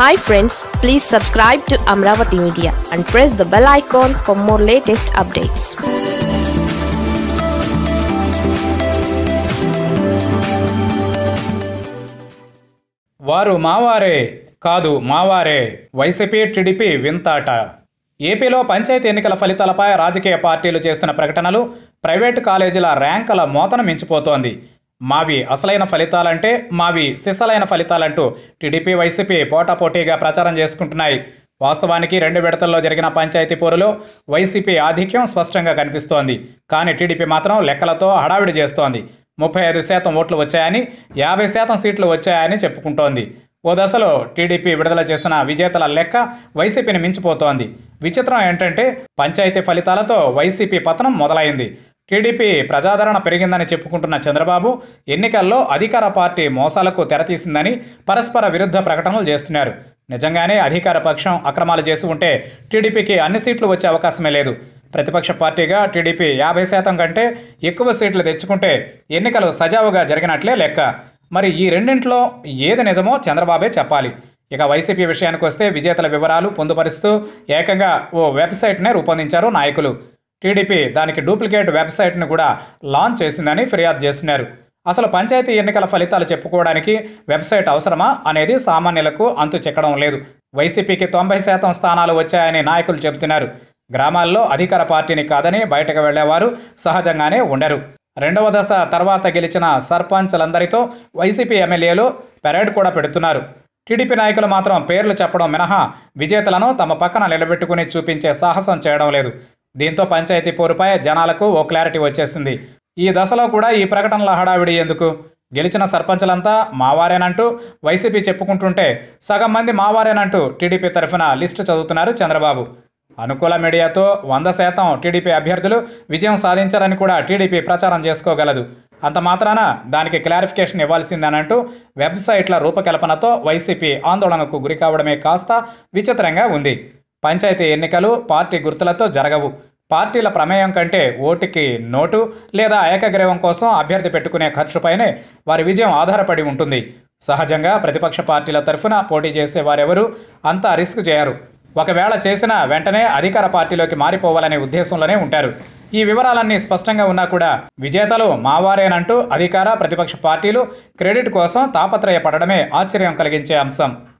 hi friends please subscribe to Amaravati media and press the bell icon for more latest updates వారు మావారే కాదు మావారే YCP TDP వింతాట ఏపీలో పంచాయతీ ఎన్నికల ఫలితాలపై రాజకీయ పార్టీలు చేస్తున్న ప్రకటనలు ప్రైవేటు కాలేజీల ర్యాంకుల మోతను మించిపోతోంది మావి అసలైన ఫలితాలంటే మావి సిసలైన ఫలితాలంటూ టీడీపీ వైసీపీ పోటాపోటీగా ప్రచారం చేసుకుంటున్నాయి వాస్తవానికి రెండు విడతల్లో జరిగిన పంచాయతీ పోరులో వైసీపీ ఆధిక్యం స్పష్టంగా కనిపిస్తోంది కానీ టీడీపీ మాత్రం లెక్కలతో హడావిడి చేస్తోంది ముప్పై ఐదు శాతం ఓట్లు వచ్చాయని యాభై శాతం సీట్లు వచ్చాయని చెప్పుకుంటోంది ఓ దశలో టీడీపీ విడుదల చేసిన విజేతల లెక్క వైసీపీని మించిపోతోంది విచిత్రం ఏంటంటే పంచాయతీ ఫలితాలతో వైసీపీ పతనం మొదలైంది టీడీపీ ప్రజాదరణ పెరిగిందని చెప్పుకుంటున్న చంద్రబాబు ఎన్నికల్లో అధికార పార్టీ మోసాలకు తెరతీసిందని పరస్పర విరుద్ధ ప్రకటనలు చేస్తున్నారు నిజంగానే అధికార పక్షం అక్రమాలు చేసి ఉంటే టీడీపీకి అన్ని సీట్లు వచ్చే అవకాశమే లేదు ప్రతిపక్ష పార్టీగా టీడీపీ యాభై శాతం కంటే ఎక్కువ సీట్లు తెచ్చుకుంటే ఎన్నికలు సజావుగా జరిగినట్లే లెక్క మరి ఈ రెండింటిలో ఏది నిజమో చంద్రబాబే చెప్పాలి ఇక వైసీపీ విషయానికి వస్తే విజేతల వివరాలు పొందుపరుస్తూ ఏకంగా ఓ వెబ్సైట్నే రూపొందించారు నాయకులు టీడీపీ దానికి డూప్లికేట్ వెబ్సైట్ను కూడా లాంచ్ చేసిందని ఫిర్యాదు చేస్తున్నారు అసలు పంచాయతీ ఎన్నికల ఫలితాలు చెప్పుకోవడానికి వెబ్సైట్ అవసరమా అనేది సామాన్యులకు అంతు చెక్కడం లేదు వైసీపీకి తొంభై శాతం స్థానాలు వచ్చాయని నాయకులు చెబుతున్నారు గ్రామాల్లో అధికార పార్టీని కాదని బయటకు వెళ్లేవారు సహజంగానే ఉండరు రెండవ దశ తర్వాత గెలిచిన సర్పంచ్లందరితో వైసీపీ ఎమ్మెల్యేలు పెరేడ్ కూడా పెడుతున్నారు టీడీపీ నాయకులు మాత్రం పేర్లు చెప్పడం మినహా విజేతలను తమ పక్కన నిలబెట్టుకుని చూపించే సాహసం చేయడం లేదు దీంతో పంచాయతీ పోరుపై జనాలకు ఓ క్లారిటీ వచ్చేసింది ఈ దశలో కూడా ఈ ప్రకటనల హడావిడి ఎందుకు గెలిచిన సర్పంచ్లంతా మావారేనంటూ వైసీపీ చెప్పుకుంటుంటే సగం మంది మావారేనంటూ టీడీపీ తరఫున లిస్టు చదువుతున్నారు చంద్రబాబు అనుకూల మీడియాతో వంద శాతం టీడీపీ అభ్యర్థులు విజయం సాధించారని కూడా టీడీపీ ప్రచారం చేసుకోగలదు అంత మాత్రాన దానికి క్లారిఫికేషన్ ఇవ్వాల్సిందేనంటూ వెబ్సైట్ల రూపకల్పనతో వైసీపీ ఆందోళనకు గురికావడమే కాస్త విచిత్రంగా ఉంది పంచాయతీ ఎన్నికలు పార్టీ గుర్తులతో జరగవు పార్టీల ప్రమేయం కంటే ఓటుకి నోటు లేదా ఏకగ్రీవం కోసం అభ్యర్థి పెట్టుకునే ఖర్చుపైనే వారి విజయం ఆధారపడి ఉంటుంది సహజంగా ప్రతిపక్ష పార్టీల తరఫున పోటీ చేసే వారెవరూ అంతా రిస్క్ చేయరు ఒకవేళ చేసినా వెంటనే అధికార పార్టీలోకి మారిపోవాలనే ఉద్దేశంలోనే ఉంటారు ఈ వివరాలన్నీ స్పష్టంగా ఉన్నా కూడా విజేతలు మావారేనంటూ అధికార ప్రతిపక్ష పార్టీలు క్రెడిట్ కోసం తాపత్రయపడడమే ఆశ్చర్యం కలిగించే అంశం